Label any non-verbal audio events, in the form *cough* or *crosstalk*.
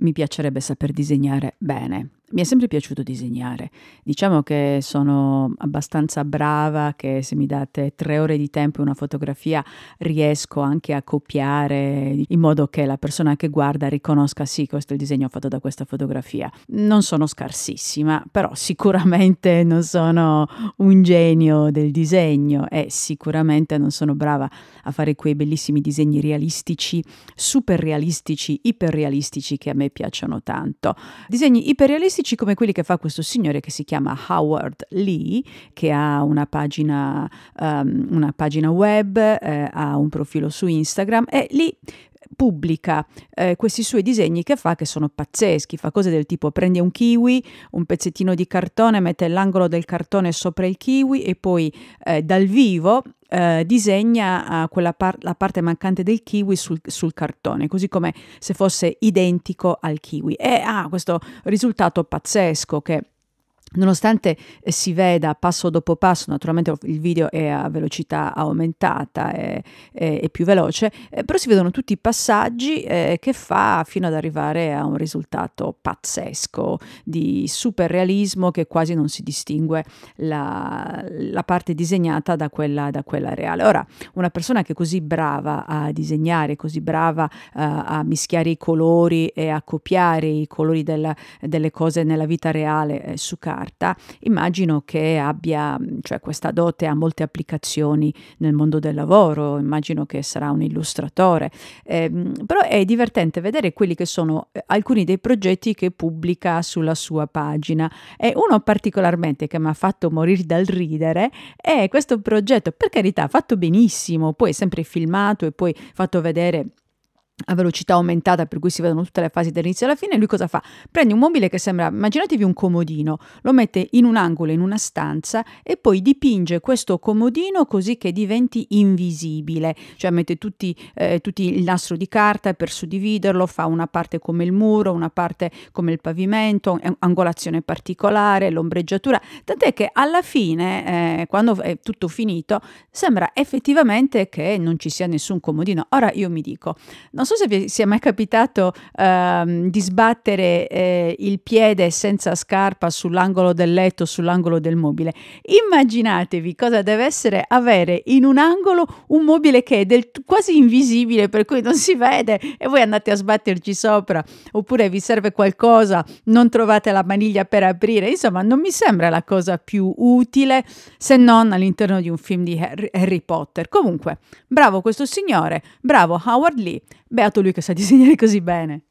mi piacerebbe saper disegnare bene. Mi è sempre piaciuto disegnare. Diciamo che sono abbastanza brava, che se mi date tre ore di tempo e una fotografia riesco anche a copiare in modo che la persona che guarda riconosca sì, questo è il disegno fatto da questa fotografia. Non sono scarsissima, però sicuramente non sono un genio del disegno e sicuramente non sono brava a fare quei bellissimi disegni realistici, super realistici, iperrealistici che a me piacciono tanto. Disegni iperrealistici classici come quelli che fa questo signore che si chiama Howard Lee, che ha una pagina, um, una pagina web, eh, ha un profilo su Instagram e lì pubblica eh, questi suoi disegni che fa che sono pazzeschi, fa cose del tipo prende un kiwi, un pezzettino di cartone, mette l'angolo del cartone sopra il kiwi e poi eh, dal vivo eh, disegna eh, par- la parte mancante del kiwi sul, sul, cartone, così come se fosse identico al kiwi. E ha ah, questo risultato pazzesco che Nonostante eh, si veda passo dopo passo, naturalmente il video è a velocità aumentata, e, è, è più veloce, eh, però si vedono tutti i passaggi eh, che fa fino ad arrivare a un risultato pazzesco di super realismo che quasi non si distingue la, la parte disegnata da quella, da quella, reale. Ora, una persona che è così brava a disegnare, così brava eh, a mischiare i colori e a copiare i colori della, delle cose nella vita reale eh, su casa, carta, immagino che abbia, cioè questa dote ha molte applicazioni nel mondo del lavoro, immagino che sarà un illustratore, eh, però è divertente vedere quelli che sono eh, alcuni dei progetti che pubblica sulla sua pagina e uno particolarmente che mi ha fatto morire dal ridere è questo progetto, per carità, fatto benissimo, poi sempre filmato e poi fatto vedere a velocità aumentata per cui si vedono tutte le fasi dall'inizio alla fine, lui cosa fa? Prende un mobile che sembra, immaginatevi un comodino, lo mette in un angolo, in una stanza e poi dipinge questo comodino così che diventi invisibile, cioè mette tutti, eh, tutti il nastro di carta per suddividerlo, fa una parte come il muro, una parte come il pavimento, angolazione particolare, l'ombreggiatura, tant'è che alla fine, eh, quando è tutto finito, sembra effettivamente che non ci sia nessun comodino. Ora io mi dico, non so se vi sia mai capitato ehm, di sbattere eh, il piede senza scarpa sull'angolo del letto, sull'angolo del mobile. Immaginatevi cosa deve essere avere in un angolo un mobile che è del, quasi invisibile, per cui non si vede e voi andate a sbatterci sopra, oppure vi serve qualcosa, non trovate la maniglia per aprire. Insomma, non mi sembra la cosa più utile se non all'interno di un film di Harry, Harry Potter. Comunque, bravo questo signore, bravo Howard Lee beato lui che sa *laughs* disegnare così bene.